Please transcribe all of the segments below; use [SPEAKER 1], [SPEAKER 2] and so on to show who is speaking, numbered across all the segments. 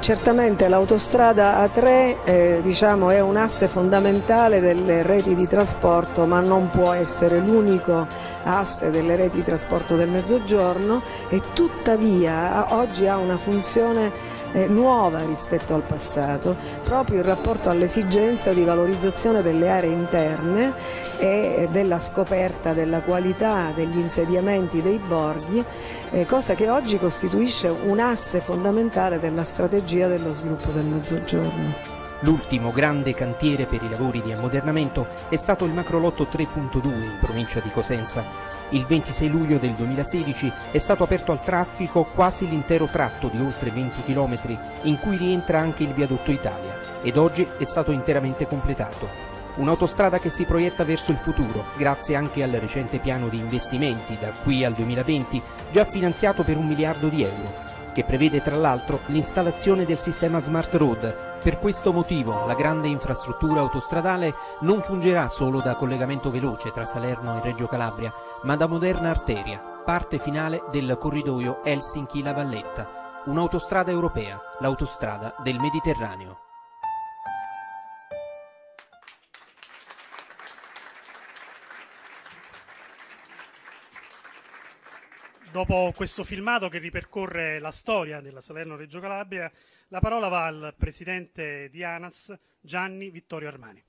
[SPEAKER 1] Certamente l'autostrada A3 eh, diciamo, è un asse fondamentale delle reti di trasporto ma non può essere l'unico asse delle reti di trasporto del Mezzogiorno e tuttavia oggi ha una funzione eh, nuova rispetto al passato, proprio in rapporto all'esigenza di valorizzazione delle aree interne e della scoperta della qualità degli insediamenti dei borghi, eh, cosa che oggi costituisce un asse fondamentale della
[SPEAKER 2] strategia dello sviluppo del Mezzogiorno. L'ultimo grande cantiere per i lavori di ammodernamento è stato il Macrolotto 3.2 in provincia di Cosenza, il 26 luglio del 2016 è stato aperto al traffico quasi l'intero tratto di oltre 20 km in cui rientra anche il viadotto Italia ed oggi è stato interamente completato. Un'autostrada che si proietta verso il futuro, grazie anche al recente piano di investimenti da qui al 2020, già finanziato per un miliardo di euro, che prevede tra l'altro l'installazione del sistema Smart Road. Per questo motivo la grande infrastruttura autostradale non fungerà solo da collegamento veloce tra Salerno e Reggio Calabria, ma da moderna arteria, parte finale del corridoio Helsinki-La Valletta, un'autostrada europea, l'autostrada del Mediterraneo.
[SPEAKER 3] Dopo questo filmato che ripercorre la storia della Salerno-Reggio Calabria, la parola va al presidente di ANAS, Gianni Vittorio Armani.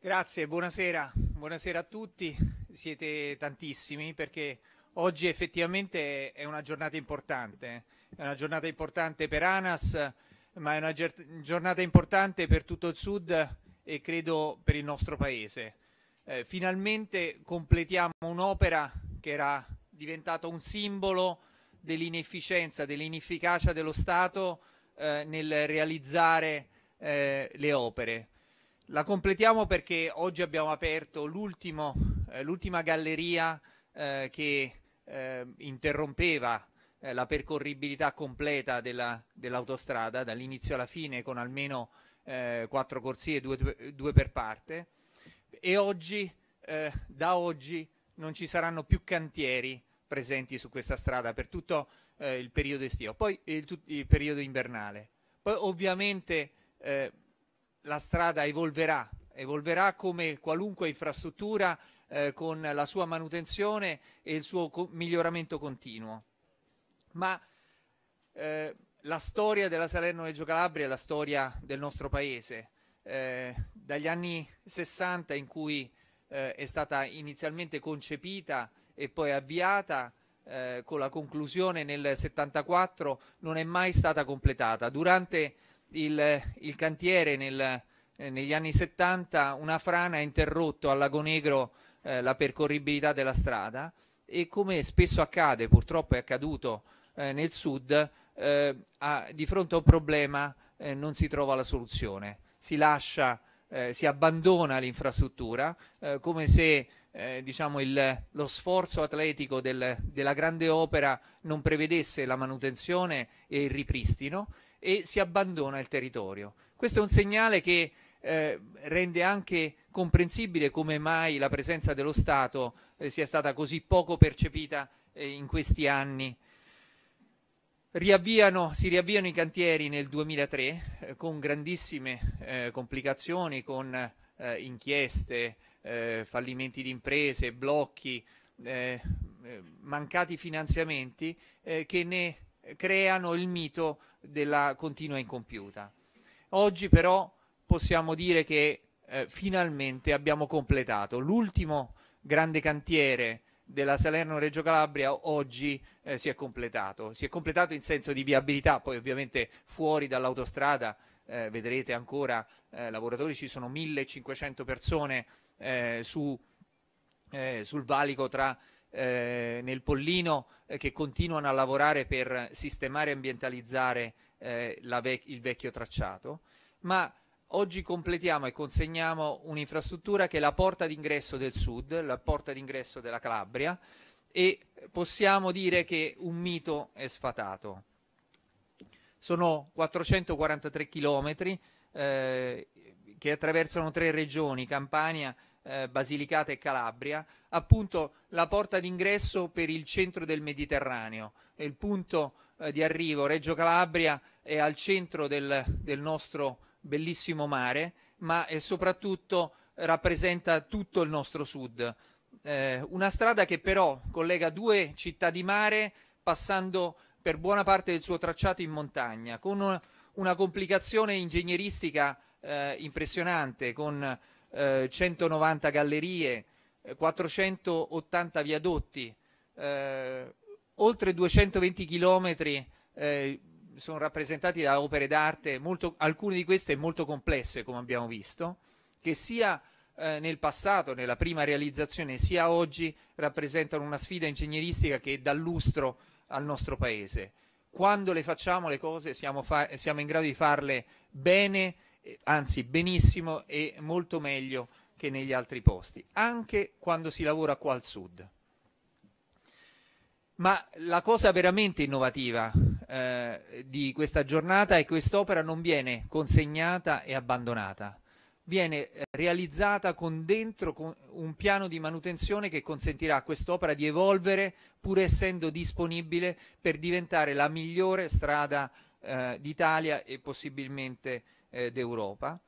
[SPEAKER 2] Grazie, buonasera. buonasera a tutti. Siete tantissimi perché oggi effettivamente è una giornata importante. È una giornata importante per ANAS, ma è una giornata importante per tutto il Sud e credo per il nostro Paese. Eh, finalmente completiamo un'opera che era diventata un simbolo dell'inefficienza, dell'inefficacia dello Stato eh, nel realizzare eh, le opere. La completiamo perché oggi abbiamo aperto eh, l'ultima galleria eh, che eh, interrompeva la percorribilità completa dell'autostrada dall dall'inizio alla fine con almeno eh, quattro corsie, due, due, per parte, e oggi, eh, da oggi non ci saranno più cantieri presenti su questa strada per tutto eh, il periodo estivo, poi il, il periodo invernale. Poi ovviamente eh, la strada evolverà, evolverà come qualunque infrastruttura eh, con la sua manutenzione e il suo co miglioramento continuo. Ma eh, la storia della Salerno-Reggio Calabria è la storia del nostro paese. Eh, dagli anni 60 in cui eh, è stata inizialmente concepita e poi avviata eh, con la conclusione nel 74 non è mai stata completata. Durante il, il cantiere nel, eh, negli anni 70 una frana ha interrotto a Lago Negro eh, la percorribilità della strada e come spesso accade, purtroppo è accaduto eh, nel sud, eh, a, di fronte a un problema eh, non si trova la soluzione, si lascia, eh, si abbandona l'infrastruttura eh, come se eh, diciamo il, lo sforzo atletico del, della grande opera non prevedesse la manutenzione e il ripristino e si abbandona il territorio. Questo è un segnale che eh, rende anche comprensibile come mai la presenza dello Stato eh, sia stata così poco percepita eh, in questi anni Riavviano, si riavviano i cantieri nel 2003 eh, con grandissime eh, complicazioni, con eh, inchieste, eh, fallimenti di imprese, blocchi, eh, eh, mancati finanziamenti che ne creano il mito della continua incompiuta. Oggi però possiamo dire che finalmente abbiamo completato l'ultimo grande cantiere della Salerno-Reggio Calabria oggi eh, si è completato. Si è completato in senso di viabilità, poi ovviamente fuori dall'autostrada eh, vedrete ancora eh, lavoratori, ci sono 1500 persone eh, su, eh, sul valico tra eh, nel Pollino che continuano a lavorare per sistemare e ambientalizzare vec- il vecchio tracciato, ma Oggi completiamo e consegniamo un'infrastruttura che è la porta d'ingresso del sud, la porta d'ingresso della Calabria e possiamo dire che un mito è sfatato. Sono 443 chilometri eh, che attraversano tre regioni, Campania, eh, Basilicata e Calabria, appunto la porta d'ingresso per il centro del Mediterraneo, è il punto eh, di arrivo. Reggio Calabria è al centro del, del nostro bellissimo mare, ma eh, soprattutto rappresenta tutto il nostro sud. Eh, una strada che però collega due città di mare passando per buona parte del suo tracciato in montagna, con una, una complicazione ingegneristica eh, impressionante, con eh, 190 gallerie, 480 eh, viadotti, eh, oltre 220 chilometri sono rappresentati da opere d'arte, alcune di queste molto complesse, come abbiamo visto, che sia eh, nel passato, nella prima realizzazione, sia oggi rappresentano una sfida ingegneristica che dà lustro al nostro Paese. Quando le facciamo le cose siamo, siamo in grado di farle bene, eh, anzi benissimo e molto meglio che negli altri posti, anche quando si lavora qua al sud. Ma la cosa veramente innovativa eh, di questa giornata è che quest'opera non viene consegnata e abbandonata, viene realizzata con dentro un piano di manutenzione che consentirà a quest'opera di evolvere pur essendo disponibile per diventare la migliore strada eh, d'Italia e possibilmente eh, d'Europa,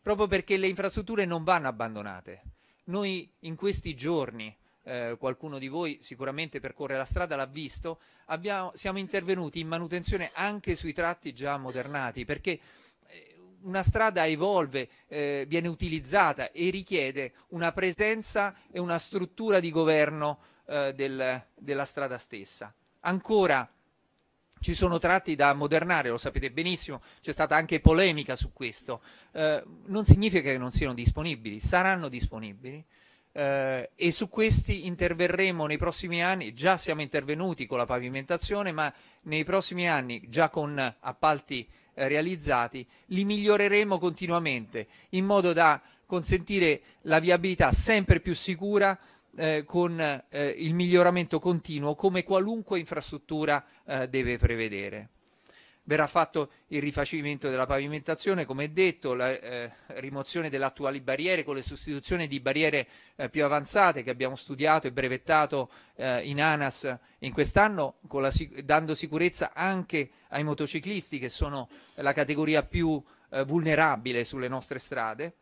[SPEAKER 2] proprio perché le infrastrutture non vanno abbandonate. Noi in questi giorni eh, qualcuno di voi sicuramente percorre la strada, l'ha visto, abbiamo, siamo intervenuti in manutenzione anche sui tratti già modernati, perché eh, una strada evolve, eh, viene utilizzata e richiede una presenza e una struttura di governo eh, del, della strada stessa. Ancora ci sono tratti da modernare, lo sapete benissimo, c'è stata anche polemica su questo. Eh, non significa che non siano disponibili, saranno disponibili eh, e su questi interverremo nei prossimi anni, già siamo intervenuti con la pavimentazione, ma nei prossimi anni, già con appalti eh, realizzati, li miglioreremo continuamente in modo da consentire la viabilità sempre più sicura eh, con eh, il miglioramento continuo come qualunque infrastruttura eh, deve prevedere. Verrà fatto il rifacimento della pavimentazione, come detto, la eh, rimozione delle attuali barriere con le sostituzioni di barriere eh, più avanzate che abbiamo studiato e brevettato eh, in ANAS in quest'anno, sic dando sicurezza anche ai motociclisti che sono la categoria più eh, vulnerabile sulle nostre strade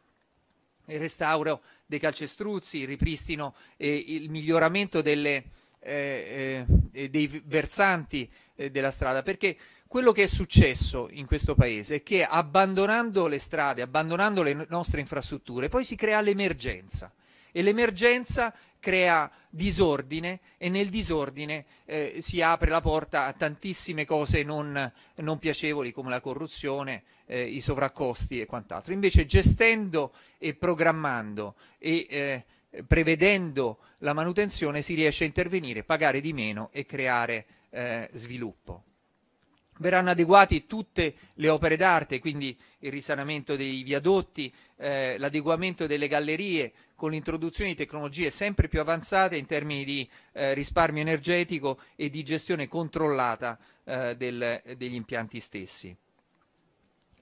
[SPEAKER 2] il restauro dei calcestruzzi, il ripristino e il miglioramento delle, eh, eh, dei versanti eh, della strada, perché quello che è successo in questo paese è che abbandonando le strade, abbandonando le nostre infrastrutture, poi si crea l'emergenza e l'emergenza crea disordine e nel disordine eh, si apre la porta a tantissime cose non, non piacevoli come la corruzione, eh, i sovraccosti e quant'altro. Invece gestendo e programmando e eh, prevedendo la manutenzione si riesce a intervenire, pagare di meno e creare eh, sviluppo verranno adeguate tutte le opere d'arte, quindi il risanamento dei viadotti, eh, l'adeguamento delle gallerie con l'introduzione di tecnologie sempre più avanzate in termini di eh, risparmio energetico e di gestione controllata eh, del, degli impianti stessi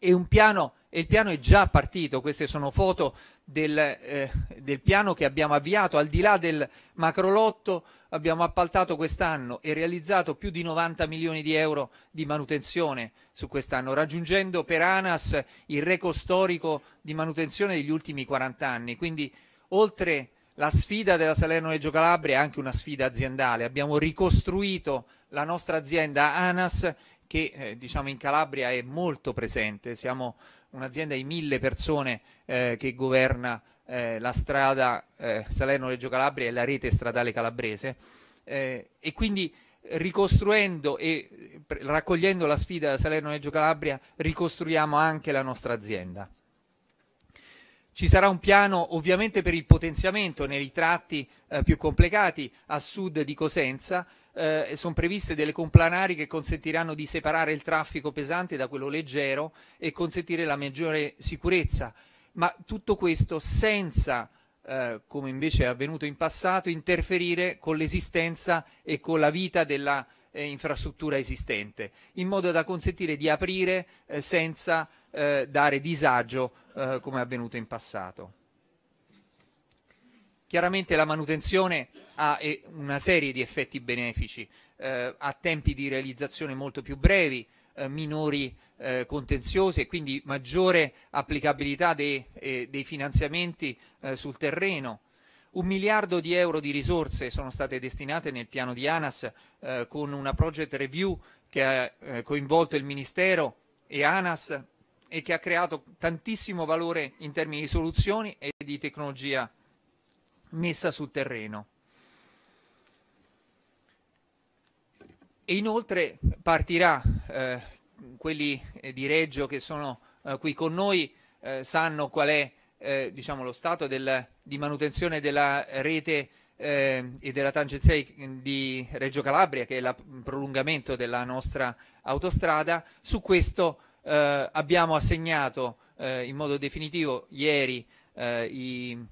[SPEAKER 2] è un piano e il piano è già partito, queste sono foto del, eh, del, piano che abbiamo avviato, al di là del macrolotto abbiamo appaltato quest'anno e realizzato più di 90 milioni di euro di manutenzione su quest'anno, raggiungendo per ANAS il record storico di manutenzione degli ultimi 40 anni, quindi oltre la sfida della Salerno-Reggio Calabria è anche una sfida aziendale, abbiamo ricostruito la nostra azienda ANAS che eh, diciamo in Calabria è molto presente. Siamo un'azienda di mille persone eh, che governa eh, la strada eh, Salerno-Reggio Calabria e la rete stradale calabrese eh, e quindi eh, ricostruendo e raccogliendo la sfida da Salerno-Reggio Calabria ricostruiamo anche la nostra azienda. Ci sarà un piano ovviamente per il potenziamento nei tratti eh, più complicati a sud di Cosenza, eh, sono previste delle complanari che consentiranno di separare il traffico pesante da quello leggero e consentire la maggiore sicurezza, ma tutto questo senza, eh, come invece è avvenuto in passato, interferire con l'esistenza e con la vita della eh, infrastruttura esistente, in modo da consentire di aprire eh, senza eh, dare disagio eh, come è avvenuto in passato. Chiaramente la manutenzione ha eh, una serie di effetti benefici, eh, ha tempi di realizzazione molto più brevi, minori eh, contenziosi e quindi maggiore applicabilità dei, eh, dei finanziamenti eh, sul terreno. Un miliardo di euro di risorse sono state destinate nel piano di ANAS eh, con una project review che ha eh, coinvolto il Ministero e ANAS e che ha creato tantissimo valore in termini di soluzioni e di tecnologia messa sul terreno. E inoltre partirà, eh, quelli eh, di Reggio che sono eh, qui con noi sanno qual è eh, diciamo, lo stato del, di manutenzione della rete eh, e della tangenziale mm, di Reggio Calabria, che è il mm, prolungamento della nostra autostrada. Su questo eh, abbiamo assegnato eh, in modo definitivo ieri eh, i,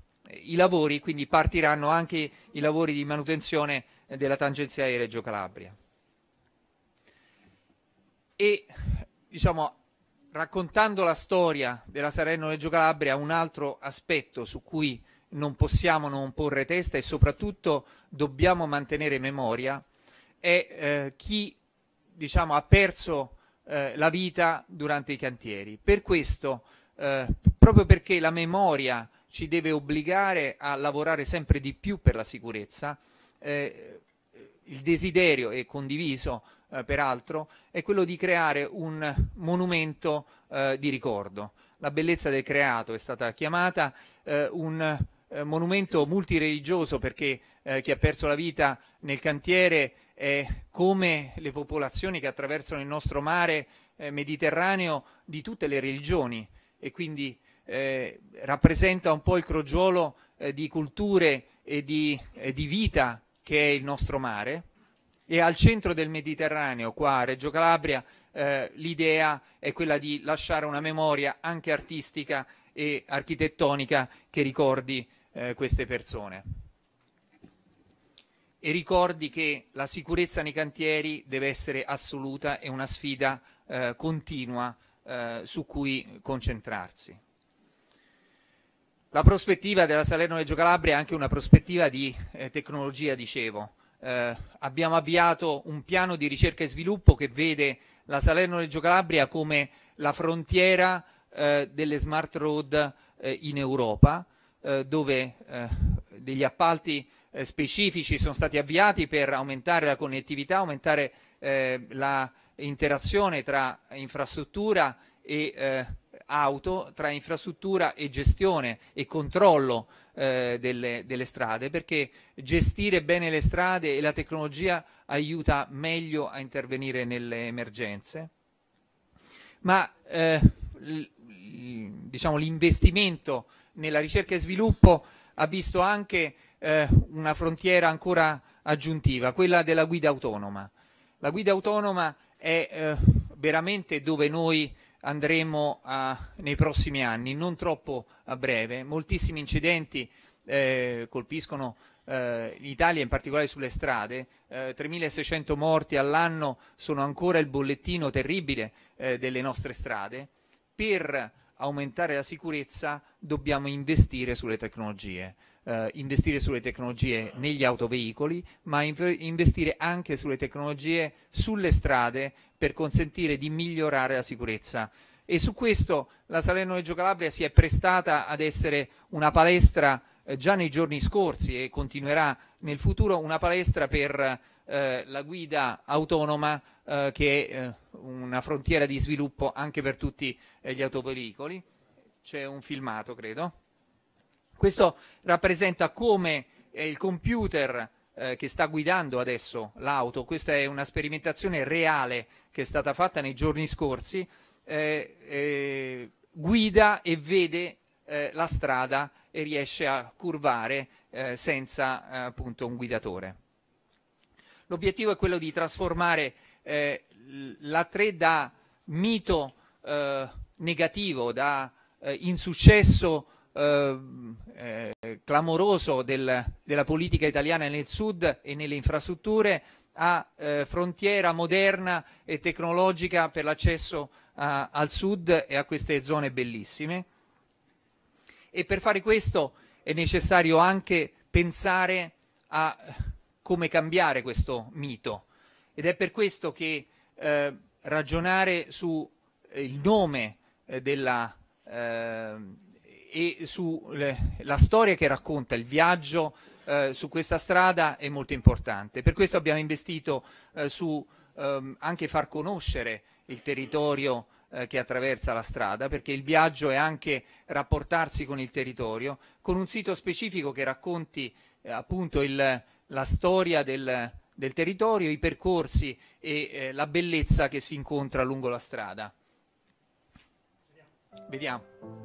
[SPEAKER 2] i, lavori, quindi partiranno anche i lavori di manutenzione della tangenziale di Reggio Calabria. E, diciamo, raccontando la storia della Salerno-Reggio Calabria un altro aspetto su cui non possiamo non porre testa e soprattutto dobbiamo mantenere memoria è eh, chi diciamo, ha perso eh, la vita durante i cantieri. Per questo, eh, proprio perché la memoria ci deve obbligare a lavorare sempre di più per la sicurezza, eh, il desiderio è condiviso eh, peraltro, è quello di creare un monumento eh, di ricordo. La bellezza del creato è stata chiamata eh, un eh, monumento multireligioso perché eh, chi ha perso la vita nel cantiere è come le popolazioni che attraversano il nostro mare eh, Mediterraneo di tutte le religioni e quindi rappresenta un po' il crogiolo di culture e di, di vita che è il nostro mare e al centro del Mediterraneo, qua a Reggio Calabria, eh, l'idea è quella di lasciare una memoria anche artistica e architettonica che ricordi eh, queste persone. E ricordi che la sicurezza nei cantieri deve essere assoluta e una sfida eh, continua eh, su cui concentrarsi. La prospettiva della Salerno-Reggio Calabria è anche una prospettiva di eh, tecnologia, dicevo eh, abbiamo avviato un piano di ricerca e sviluppo che vede la Salerno-Reggio Calabria come la frontiera eh, delle smart road eh, in Europa, eh, dove eh, degli appalti eh, specifici sono stati avviati per aumentare la connettività, aumentare l'interazione tra infrastruttura e auto, tra infrastruttura e gestione e controllo eh, delle, delle, strade, perché gestire bene le strade e la tecnologia aiuta meglio a intervenire nelle emergenze. Ma eh, diciamo, l'investimento nella ricerca e sviluppo ha visto anche eh, una frontiera ancora aggiuntiva, quella della guida autonoma. La guida autonoma è eh, veramente dove noi andremo a, nei prossimi anni, non troppo a breve. Moltissimi incidenti eh, colpiscono eh, l'Italia, in particolare sulle strade. Eh, 3.600 morti all'anno sono ancora il bollettino terribile eh, delle nostre strade. Per aumentare la sicurezza dobbiamo investire sulle tecnologie eh, investire sulle tecnologie negli autoveicoli, ma inv- investire anche sulle tecnologie sulle strade per consentire di migliorare la sicurezza. E su questo la Salerno Reggio Calabria si è prestata ad essere una palestra eh, già nei giorni scorsi e continuerà nel futuro una palestra per eh, la guida autonoma eh, che è eh, una frontiera di sviluppo anche per tutti eh, gli autoveicoli. C'è un filmato, credo. Questo rappresenta come eh, il computer eh, che sta guidando adesso l'auto, questa è una sperimentazione reale che è stata fatta nei giorni scorsi, eh, guida e vede la strada e riesce a curvare eh, senza eh, appunto un guidatore. L'obiettivo è quello di trasformare eh, la 3 da mito negativo, da insuccesso Ehm, eh, clamoroso del, della politica italiana nel sud e nelle infrastrutture a eh, frontiera moderna e tecnologica per l'accesso al sud e a queste zone bellissime. E per fare questo è necessario anche pensare a come cambiare questo mito. Ed è per questo che eh, ragionare sul eh, nome eh, della, ehm, e sulla storia che racconta il viaggio eh, su questa strada è molto importante. Per questo abbiamo investito eh, su ehm, anche far conoscere il territorio eh, che attraversa la strada, perché il viaggio è anche rapportarsi con il territorio, con un sito specifico che racconti eh, appunto il, la storia del, del, territorio, i percorsi e eh, la bellezza che si incontra lungo la strada. Vediamo.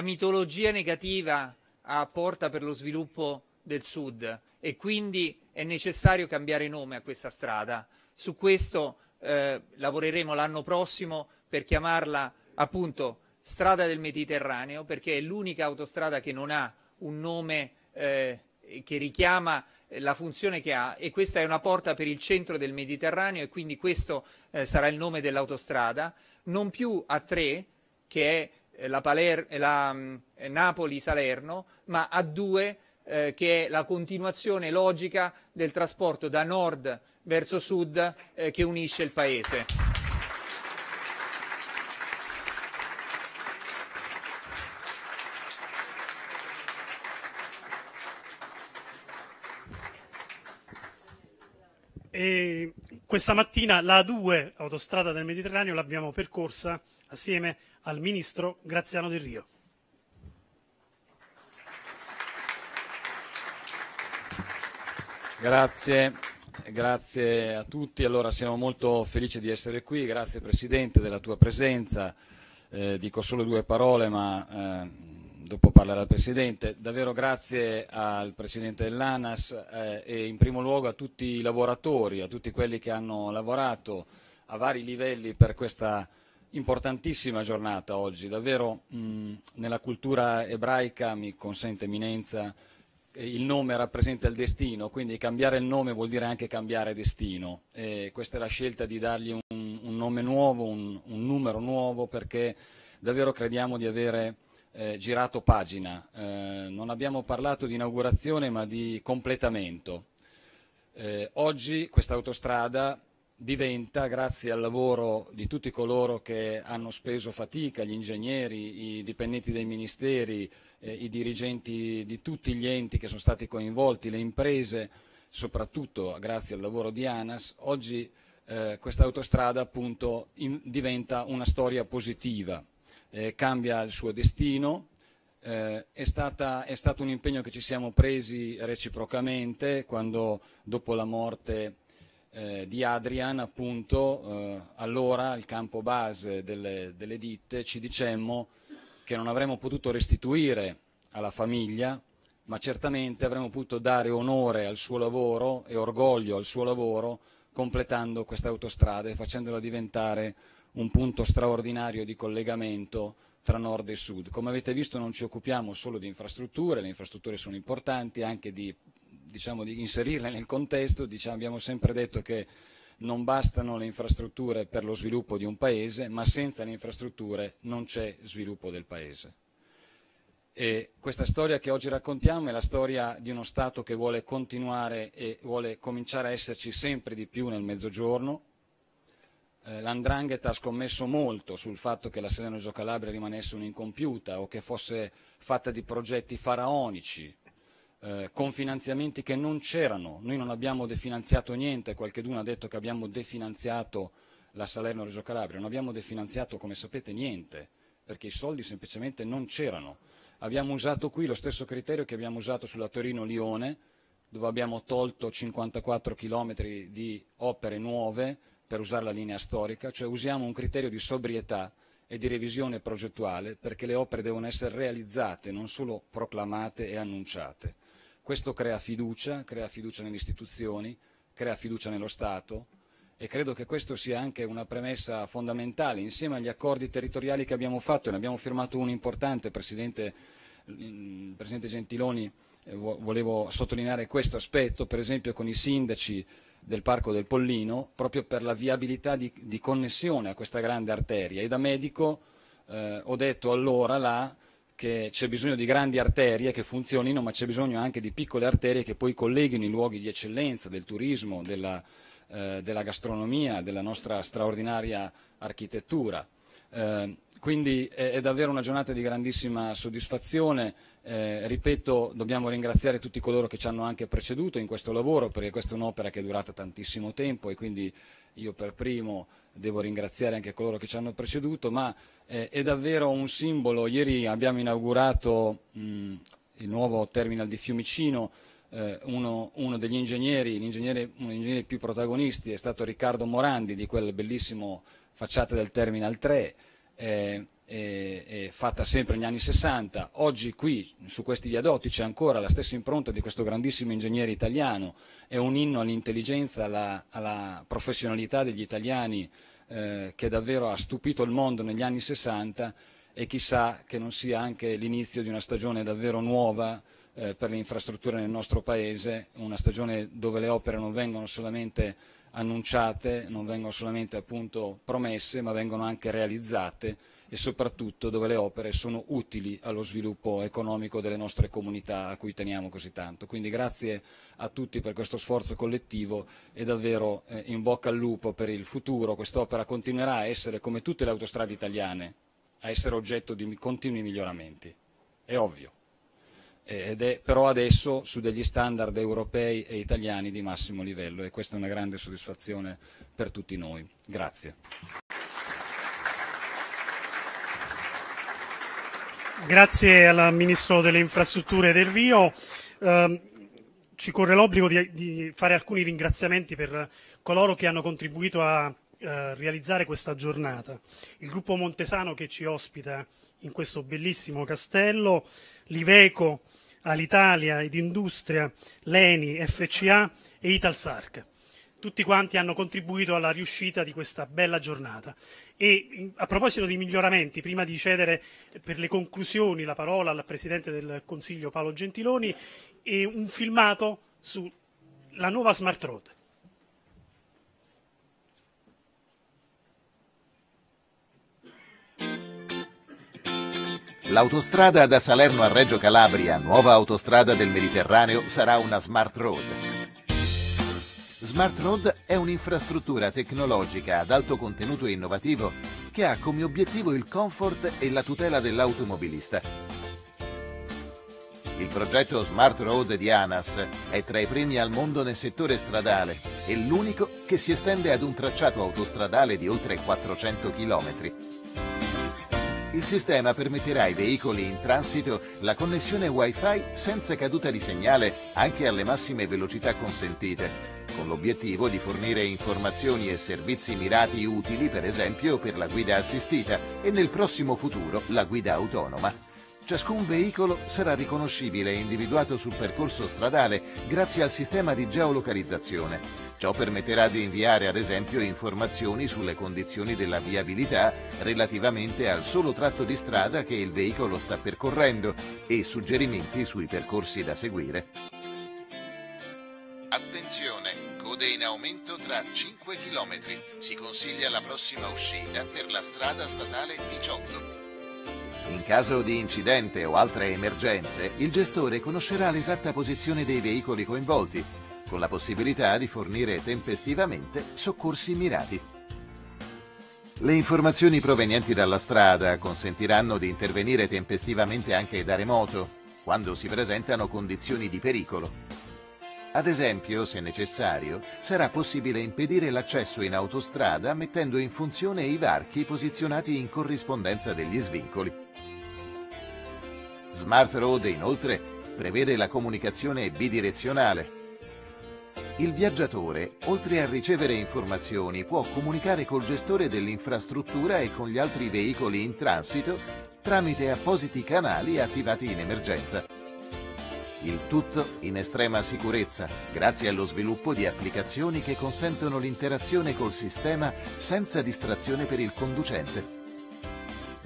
[SPEAKER 2] la mitologia negativa porta per lo sviluppo del Sud e quindi è necessario cambiare nome a questa strada. Su questo eh, lavoreremo l'anno prossimo per chiamarla appunto strada del Mediterraneo perché è l'unica autostrada che non ha un nome eh, che richiama eh, la funzione che ha e questa è una porta per il centro del Mediterraneo e quindi questo eh, sarà il nome dell'autostrada, non più a 3 che è eh, la, Paler- eh, la mm, eh, Napoli-Salerno, ma a 2 eh, che è la continuazione logica del trasporto da nord verso sud eh, che unisce il Paese.
[SPEAKER 3] E questa mattina la A2, autostrada del Mediterraneo, l'abbiamo percorsa assieme al ministro Graziano Del Rio.
[SPEAKER 4] Grazie, grazie a tutti. Allora, siamo molto felici di essere qui. Grazie Presidente della tua presenza. Eh, dico solo due parole, ma eh, dopo parlerà il Presidente. Davvero grazie al Presidente dell'ANAS eh, e in primo luogo a tutti i lavoratori, a tutti quelli che hanno lavorato a vari livelli per questa importantissima giornata oggi, davvero mh, mm, nella cultura ebraica, mi consente eminenza, eh, il nome rappresenta il destino, quindi cambiare il nome vuol dire anche cambiare destino. E questa è la scelta di dargli un, un nome nuovo, un, un, numero nuovo, perché davvero crediamo di avere eh, girato pagina. Eh, non abbiamo parlato di inaugurazione ma di completamento. Eh, oggi questa autostrada diventa, grazie al lavoro di tutti coloro che hanno speso fatica, gli ingegneri, i dipendenti dei ministeri, eh, i dirigenti di tutti gli enti che sono stati coinvolti, le imprese, soprattutto grazie al lavoro di ANAS, oggi eh, questa autostrada appunto in, diventa una storia positiva, eh, cambia il suo destino, eh, è, stata, è, stato un impegno che ci siamo presi reciprocamente quando dopo la morte eh, di Adrian, appunto, eh, allora il campo base delle, delle ditte ci dicemmo che non avremmo potuto restituire alla famiglia, ma certamente avremmo potuto dare onore al suo lavoro e orgoglio al suo lavoro completando questa autostrada e facendola diventare un punto straordinario di collegamento tra nord e sud. Come avete visto non ci occupiamo solo di infrastrutture, le infrastrutture sono importanti, anche di diciamo, di inserirle nel contesto, diciamo, abbiamo sempre detto che non bastano le infrastrutture per lo sviluppo di un paese, ma senza le infrastrutture non c'è sviluppo del paese. E questa storia che oggi raccontiamo è la storia di uno Stato che vuole continuare e vuole cominciare a esserci sempre di più nel mezzogiorno. Eh, L'Andrangheta ha scommesso molto sul fatto che la salerno gio Calabria rimanesse un'incompiuta o che fosse fatta di progetti faraonici, eh, con finanziamenti che non c'erano, noi non abbiamo definanziato niente, qualcuno ha detto che abbiamo definanziato la Salerno-Reggio Calabria, non abbiamo definanziato come sapete niente, perché i soldi semplicemente non c'erano. Abbiamo usato qui lo stesso criterio che abbiamo usato sulla Torino-Lione, dove abbiamo tolto 54 km di opere nuove per usare la linea storica, cioè usiamo un criterio di sobrietà e di revisione progettuale perché le opere devono essere realizzate, non solo proclamate e annunciate. Questo crea fiducia, crea fiducia nelle istituzioni, crea fiducia nello Stato e credo che questa sia anche una premessa fondamentale insieme agli accordi territoriali che abbiamo fatto, e ne abbiamo firmato uno importante, Presidente, mm, Presidente Gentiloni, eh, volevo sottolineare questo aspetto, per esempio con i sindaci del Parco del Pollino, proprio per la viabilità di, di connessione a questa grande arteria e da medico eh, ho detto allora là che c'è bisogno di grandi arterie che funzionino, ma c'è bisogno anche di piccole arterie che poi colleghino i luoghi di eccellenza del turismo, della, eh, della gastronomia, della nostra straordinaria architettura. Eh, quindi è, è, davvero una giornata di grandissima soddisfazione. Eh, ripeto, dobbiamo ringraziare tutti coloro che ci hanno anche preceduto in questo lavoro, perché questa è un'opera che è durata tantissimo tempo e quindi io per primo devo ringraziare anche coloro che ci hanno preceduto, ma eh, è davvero un simbolo. Ieri abbiamo inaugurato mh, mm, il nuovo terminal di Fiumicino, eh, uno, uno, degli ingegneri, uno degli ingegneri più protagonisti è stato Riccardo Morandi di quel bellissimo facciata del Terminal 3 fatta sempre negli anni 60. Oggi qui su questi viadotti c'è ancora la stessa impronta di questo grandissimo ingegnere italiano, è un inno all'intelligenza, alla, alla professionalità degli italiani eh, che davvero ha stupito il mondo negli anni 60 e chissà che non sia anche l'inizio di una stagione davvero nuova eh, per le infrastrutture nel nostro Paese, una stagione dove le opere non vengono solamente annunciate, non vengono solamente appunto, promesse, ma vengono anche realizzate e soprattutto dove le opere sono utili allo sviluppo economico delle nostre comunità a cui teniamo così tanto. Quindi grazie a tutti per questo sforzo collettivo e davvero eh, in bocca al lupo per il futuro. Quest'opera continuerà a essere, come tutte le autostrade italiane, a essere oggetto di continui miglioramenti. È ovvio. Ed È, però adesso su degli standard europei e italiani di massimo livello e questa è una grande soddisfazione per tutti noi.
[SPEAKER 3] Grazie. Grazie al Ministro delle Infrastrutture del Rio. Eh, ci corre l'obbligo di, di, fare alcuni ringraziamenti per coloro che hanno contribuito a eh, realizzare questa giornata. Il gruppo Montesano che ci ospita in questo bellissimo castello, l'Iveco, Alitalia, ed Industria, l'ENI, FCA e Italsarc. Tutti quanti hanno contribuito alla riuscita di questa bella giornata e a proposito di miglioramenti, prima di cedere per le conclusioni la parola al Presidente del Consiglio Paolo Gentiloni, un filmato sulla nuova Smart Road.
[SPEAKER 5] L'autostrada da Salerno a Reggio Calabria, nuova autostrada del Mediterraneo, sarà una Smart Road Smart Road è un'infrastruttura tecnologica ad alto contenuto innovativo che ha come obiettivo il comfort e la tutela dell'automobilista. Il progetto Smart Road di ANAS è tra i primi al mondo nel settore stradale e l'unico che si estende ad un tracciato autostradale di oltre 400 km. Il sistema permetterà ai veicoli in transito la connessione Wi-Fi senza caduta di segnale anche alle massime velocità consentite con l'obiettivo di fornire informazioni e servizi mirati utili per esempio per la guida assistita e nel prossimo futuro la guida autonoma. Ciascun veicolo sarà riconoscibile e individuato sul percorso stradale grazie al sistema di geolocalizzazione. Ciò permetterà di inviare ad esempio informazioni sulle condizioni della viabilità relativamente al solo tratto di strada che il veicolo sta percorrendo e suggerimenti sui percorsi da seguire. Attenzione, code in aumento tra 5 km. Si consiglia la prossima uscita per la strada statale 18. In caso di incidente o altre emergenze, il gestore conoscerà l'esatta posizione dei veicoli coinvolti, con la possibilità di fornire tempestivamente soccorsi mirati. Le informazioni provenienti dalla strada consentiranno di intervenire tempestivamente anche da remoto, quando si presentano condizioni di pericolo. Ad esempio, se necessario, sarà possibile impedire l'accesso in autostrada mettendo in funzione i varchi posizionati in corrispondenza degli svincoli. Smart Road, inoltre, prevede la comunicazione bidirezionale. Il viaggiatore, oltre a ricevere informazioni, può comunicare col gestore dell'infrastruttura e con gli altri veicoli in transito tramite appositi canali attivati in emergenza. Il tutto in estrema sicurezza, grazie allo sviluppo di applicazioni che consentono l'interazione col sistema senza distrazione per il conducente.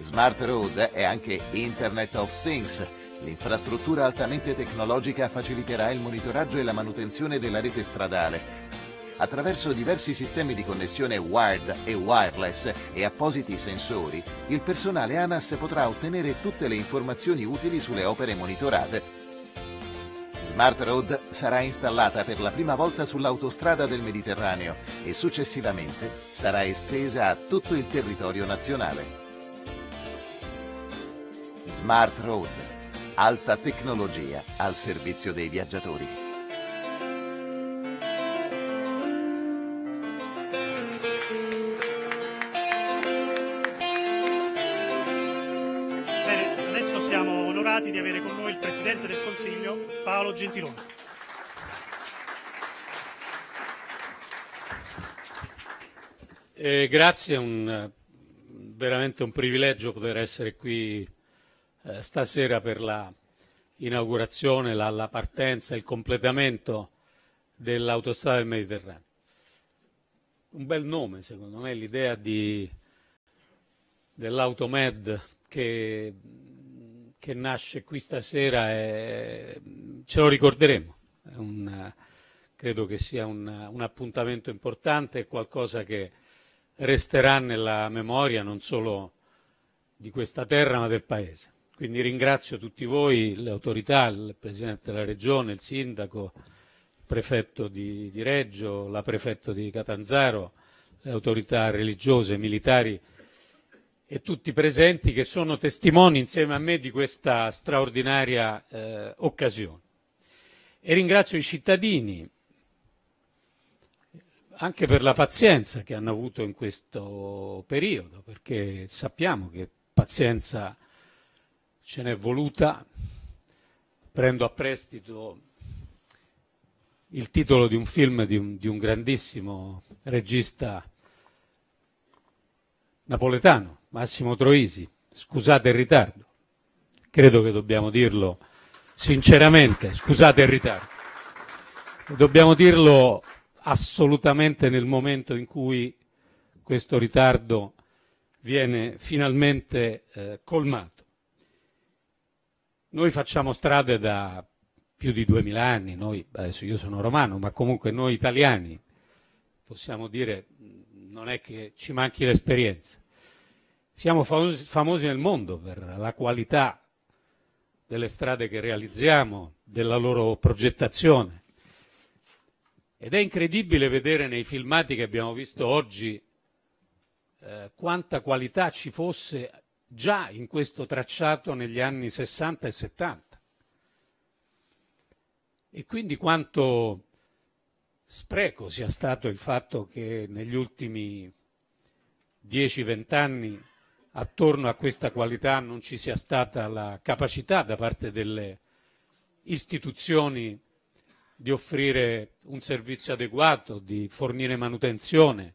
[SPEAKER 5] Smart Road è anche Internet of Things. L'infrastruttura altamente tecnologica faciliterà il monitoraggio e la manutenzione della rete stradale, Attraverso diversi sistemi di connessione wired e wireless e appositi sensori, il personale ANAS potrà ottenere tutte le informazioni utili sulle opere monitorate Smart Road sarà installata per la prima volta sull'autostrada del Mediterraneo e successivamente sarà estesa a tutto il territorio nazionale. Smart Road, alta tecnologia al servizio dei viaggiatori.
[SPEAKER 3] Bene, adesso siamo onorati di avere con noi il Presidente del Consiglio, Paolo Gentiloni.
[SPEAKER 1] Eh, grazie, è eh, veramente un privilegio poter essere qui eh, stasera per l'inaugurazione, la, la partenza, il completamento dell'autostrada del Mediterraneo. Un bel nome, secondo me, l'idea dell'automed che che nasce qui stasera è, ce lo ricorderemo. Un, credo che sia un, un appuntamento importante, qualcosa che resterà nella memoria non solo di questa terra ma del Paese. Quindi ringrazio tutti voi, le autorità, il Presidente della Regione, il Sindaco, il Prefetto di, di Reggio, la Prefetto di Catanzaro, le autorità religiose, militari, e tutti i presenti che sono testimoni insieme a me di questa straordinaria eh, occasione. E ringrazio i cittadini anche per la pazienza che hanno avuto in questo periodo, perché sappiamo che pazienza ce n'è voluta. Prendo a prestito il titolo di un film di un, di un grandissimo regista napoletano, Massimo Troisi, scusate il ritardo. Credo che dobbiamo dirlo sinceramente, scusate il ritardo. Dobbiamo dirlo assolutamente nel momento in cui questo ritardo viene finalmente eh, colmato. Noi facciamo strade da più di duemila anni, noi, adesso io sono romano, ma comunque noi italiani possiamo dire non è che ci manchi l'esperienza. Siamo famosi nel mondo per la qualità delle strade che realizziamo, della loro progettazione. Ed è incredibile vedere nei filmati che abbiamo visto oggi eh, quanta qualità ci fosse già in questo tracciato negli anni 60 e 70. E quindi quanto spreco sia stato il fatto che negli ultimi 10-20 anni attorno a questa qualità non ci sia stata la capacità da parte delle istituzioni di offrire un servizio adeguato, di fornire manutenzione,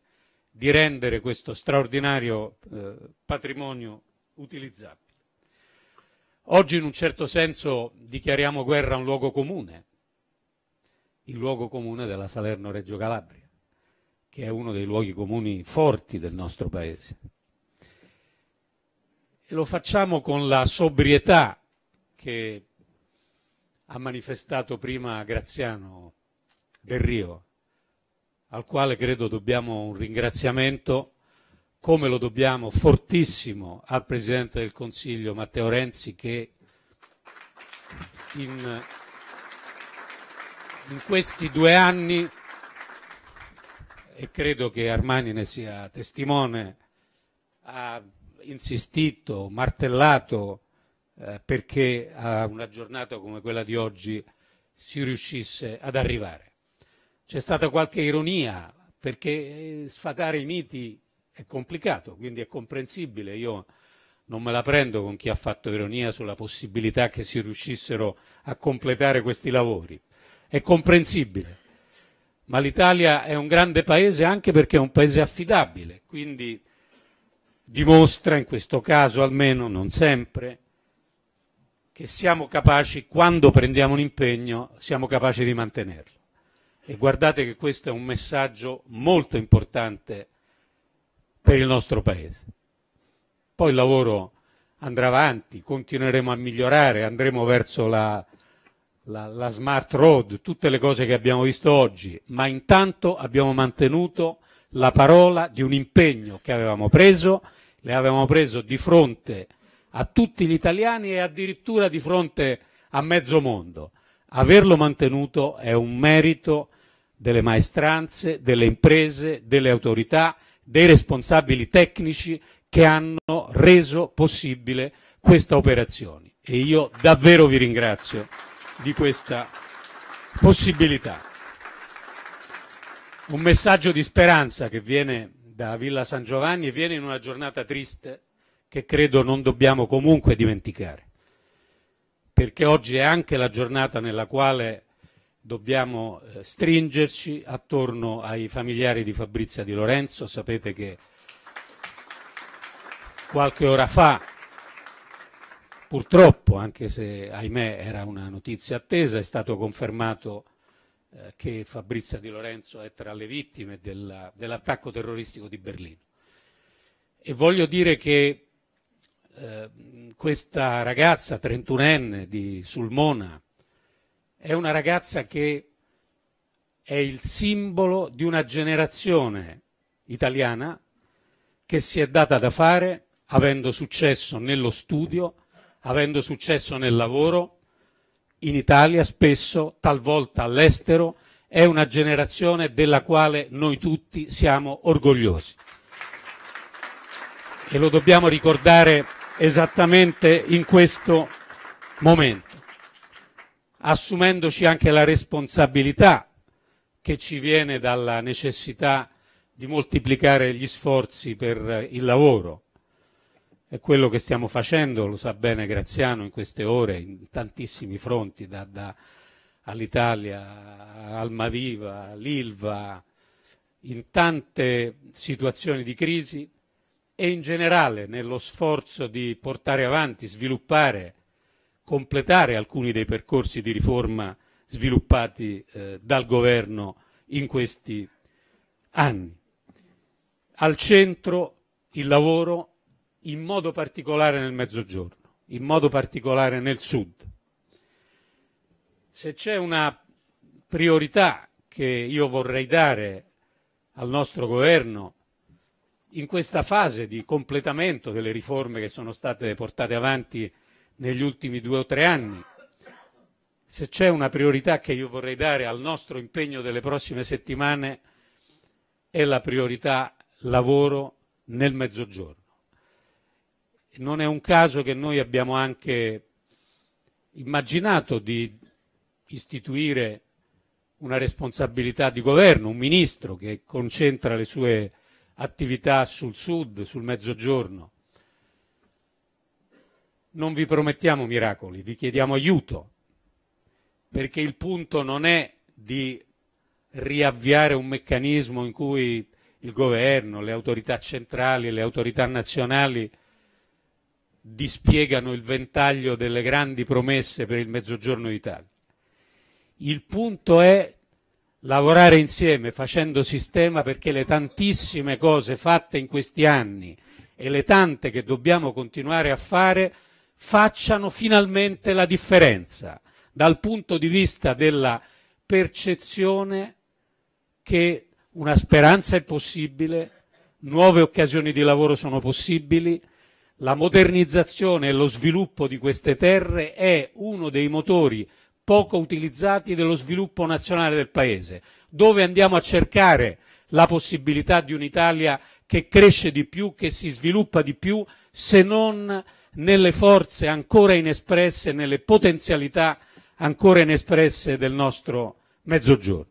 [SPEAKER 1] di rendere questo straordinario eh, patrimonio utilizzabile. Oggi in un certo senso dichiariamo guerra a un luogo comune, il luogo comune della Salerno-Reggio Calabria, che è uno dei luoghi comuni forti del nostro Paese e lo facciamo con la sobrietà che ha manifestato prima Graziano del Rio, al quale credo dobbiamo un ringraziamento, come lo dobbiamo fortissimo al Presidente del Consiglio Matteo Renzi che in, in questi due anni, e credo che Armani ne sia testimone, ha insistito, martellato eh, perché a una giornata come quella di oggi si riuscisse ad arrivare. C'è stata qualche ironia perché eh, sfatare i miti è complicato, quindi è comprensibile. Io non me la prendo con chi ha fatto ironia sulla possibilità che si riuscissero a completare questi lavori. È comprensibile. Ma l'Italia è un grande paese anche perché è un paese affidabile, quindi dimostra, in questo caso almeno, non sempre, che siamo capaci, quando prendiamo un impegno, siamo capaci di mantenerlo. E guardate che questo è un messaggio molto importante per il nostro Paese. Poi il lavoro andrà avanti, continueremo a migliorare, andremo verso la, la, la smart road, tutte le cose che abbiamo visto oggi, ma intanto abbiamo mantenuto la parola di un impegno che avevamo preso le avevamo preso di fronte a tutti gli italiani e addirittura di fronte a mezzo mondo. Averlo mantenuto è un merito delle maestranze, delle imprese, delle autorità, dei responsabili tecnici che hanno reso possibile questa operazione. E io davvero vi ringrazio di questa possibilità. Un messaggio di speranza che viene da Villa San Giovanni e viene in una giornata triste che credo non dobbiamo comunque dimenticare, perché oggi è anche la giornata nella quale dobbiamo eh, stringerci attorno ai familiari di Fabrizia Di Lorenzo. Sapete che qualche ora fa, purtroppo, anche se ahimè era una notizia attesa, è stato confermato eh, che Fabrizia Di Lorenzo è tra le vittime della, dell'attacco terroristico di Berlino. E voglio dire che eh, questa ragazza 31enne di Sulmona è una ragazza che è il simbolo di una generazione italiana che si è data da fare avendo successo nello studio, avendo successo nel lavoro, in Italia, spesso, talvolta all'estero, è una generazione della quale noi tutti siamo orgogliosi. E lo dobbiamo ricordare esattamente in questo momento, assumendoci anche la responsabilità che ci viene dalla necessità di moltiplicare gli sforzi per il lavoro, è quello che stiamo facendo, lo sa bene Graziano in queste ore, in tantissimi fronti, da, da all'Italia, Almaviva, l'Ilva, in tante situazioni di crisi e in generale nello sforzo di portare avanti, sviluppare, completare alcuni dei percorsi di riforma sviluppati eh, dal governo in questi anni. Al centro il lavoro in modo particolare nel mezzogiorno, in modo particolare nel sud. Se c'è una priorità che io vorrei dare al nostro governo in questa fase di completamento delle riforme che sono state portate avanti negli ultimi due o tre anni, se c'è una priorità che io vorrei dare al nostro impegno delle prossime settimane è la priorità lavoro nel mezzogiorno non è un caso che noi abbiamo anche immaginato di istituire una responsabilità di governo, un ministro che concentra le sue attività sul sud, sul mezzogiorno. Non vi promettiamo miracoli, vi chiediamo aiuto, perché il punto non è di riavviare un meccanismo in cui il governo, le autorità centrali, le autorità nazionali dispiegano il ventaglio delle grandi promesse per il Mezzogiorno d'Italia. Il punto è lavorare insieme facendo sistema perché le tantissime cose fatte in questi anni e le tante che dobbiamo continuare a fare facciano finalmente la differenza dal punto di vista della percezione che una speranza è possibile, nuove occasioni di lavoro sono possibili, la modernizzazione e lo sviluppo di queste terre è uno dei motori poco utilizzati dello sviluppo nazionale del Paese, dove andiamo a cercare la possibilità di un'Italia che cresce di più, che si sviluppa di più, se non nelle forze ancora inespresse, nelle potenzialità ancora inespresse del nostro Mezzogiorno.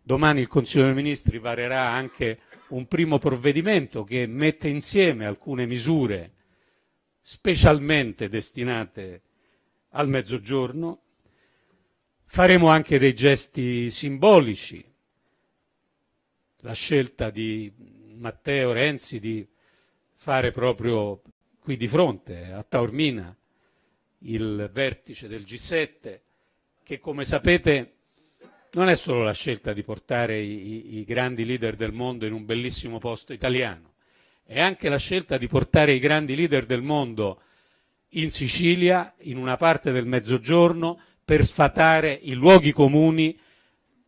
[SPEAKER 1] Domani il Consiglio dei Ministri varerà anche un primo provvedimento che mette insieme alcune misure specialmente destinate al mezzogiorno. Faremo anche dei gesti simbolici. La scelta di Matteo Renzi di fare proprio qui di fronte, a Taormina, il vertice del G7, che come sapete non è solo la scelta di portare i, i, grandi leader del mondo in un bellissimo posto italiano, è anche la scelta di portare i grandi leader del mondo in Sicilia, in una parte del Mezzogiorno, per sfatare i luoghi comuni,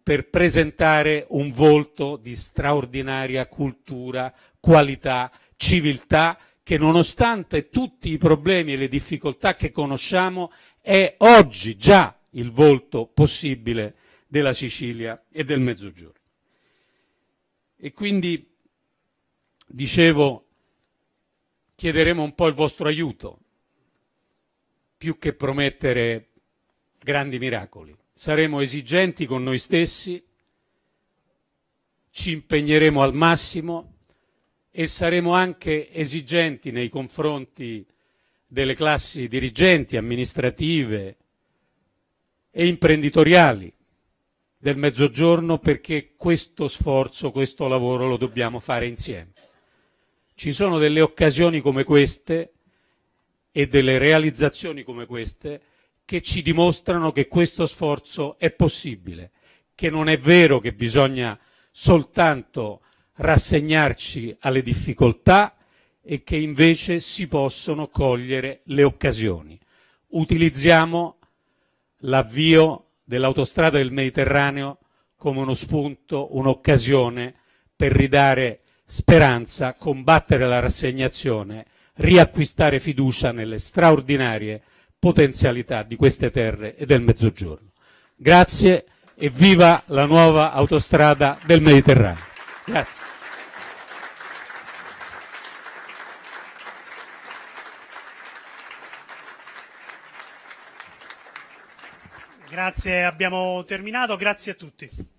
[SPEAKER 1] per presentare un volto di straordinaria cultura, qualità, civiltà che nonostante tutti i problemi e le difficoltà che conosciamo è oggi già il volto possibile della Sicilia e del Mezzogiorno. E quindi, dicevo, chiederemo un po' il vostro aiuto, più che promettere grandi miracoli. Saremo esigenti con noi stessi, ci impegneremo al massimo e saremo anche esigenti nei confronti delle classi dirigenti, amministrative e imprenditoriali del Mezzogiorno perché questo sforzo, questo lavoro lo dobbiamo fare insieme. Ci sono delle occasioni come queste e delle realizzazioni come queste che ci dimostrano che questo sforzo è possibile, che non è vero che bisogna soltanto rassegnarci alle difficoltà e che invece si possono cogliere le occasioni. Utilizziamo l'avvio dell'autostrada del Mediterraneo come uno spunto, un'occasione per ridare speranza, combattere la rassegnazione, riacquistare fiducia nelle straordinarie potenzialità di queste terre e del Mezzogiorno. Grazie e viva la nuova autostrada del Mediterraneo. Grazie.
[SPEAKER 3] Grazie, abbiamo terminato, grazie a tutti.